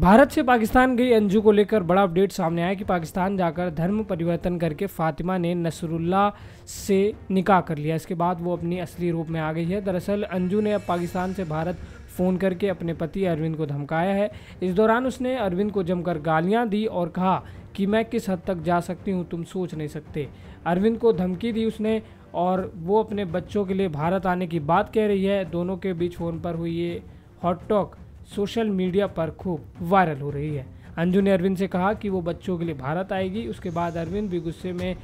भारत से पाकिस्तान गई अंजू को लेकर बड़ा अपडेट सामने आया कि पाकिस्तान जाकर धर्म परिवर्तन करके फातिमा ने नसरुल्ला से निकाह कर लिया इसके बाद वो अपनी असली रूप में आ गई है दरअसल अंजू ने अब पाकिस्तान से भारत फ़ोन करके अपने पति अरविंद को धमकाया है इस दौरान उसने अरविंद को जमकर गालियां दी और कहा कि मैं किस हद तक जा सकती हूं तुम सोच नहीं सकते अरविंद को धमकी दी उसने और वो अपने बच्चों के लिए भारत आने की बात कह रही है दोनों के बीच फ़ोन पर हुई ये हॉट टॉक सोशल मीडिया पर खूब वायरल हो रही है अंजू ने अरविंद से कहा कि वो बच्चों के लिए भारत आएगी उसके बाद अरविंद भी गुस्से में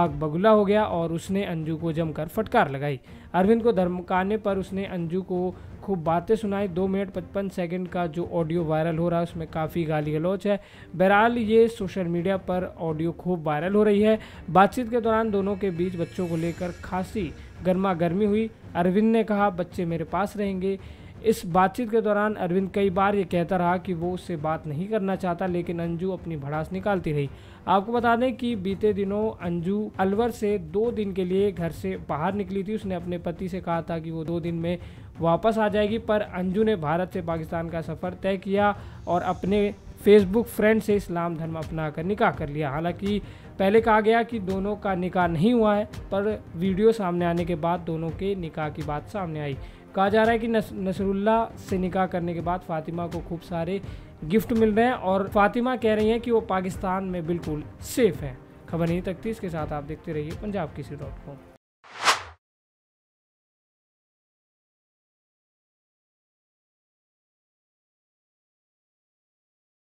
आग बगुला हो गया और उसने अंजू को जमकर फटकार लगाई अरविंद को धमकाने पर उसने अंजू को खूब बातें सुनाई दो मिनट पचपन सेकंड का जो ऑडियो वायरल हो रहा है उसमें काफ़ी गाली गलौच है बहरहाल ये सोशल मीडिया पर ऑडियो खूब वायरल हो रही है बातचीत के दौरान दोनों के बीच बच्चों को लेकर खासी गर्मा गर्मी हुई अरविंद ने कहा बच्चे मेरे पास रहेंगे इस बातचीत के दौरान अरविंद कई बार ये कहता रहा कि वो उससे बात नहीं करना चाहता लेकिन अंजू अपनी भड़ास निकालती रही आपको बता दें कि बीते दिनों अंजू अलवर से दो दिन के लिए घर से बाहर निकली थी उसने अपने पति से कहा था कि वो दो दिन में वापस आ जाएगी पर अंजू ने भारत से पाकिस्तान का सफ़र तय किया और अपने फेसबुक फ्रेंड से इस्लाम धर्म अपना कर निकाह कर लिया हालांकि पहले कहा गया कि दोनों का निकाह नहीं हुआ है पर वीडियो सामने आने के बाद दोनों के निकाह की बात सामने आई कहा जा रहा है कि नस, नसरुल्ला से निकाह करने के बाद फातिमा को खूब सारे गिफ्ट मिल रहे हैं और फातिमा कह रही हैं कि वो पाकिस्तान में बिल्कुल सेफ़ हैं खबर नहीं तकती इसके साथ आप देखते रहिए पंजाब किसी डॉट कॉम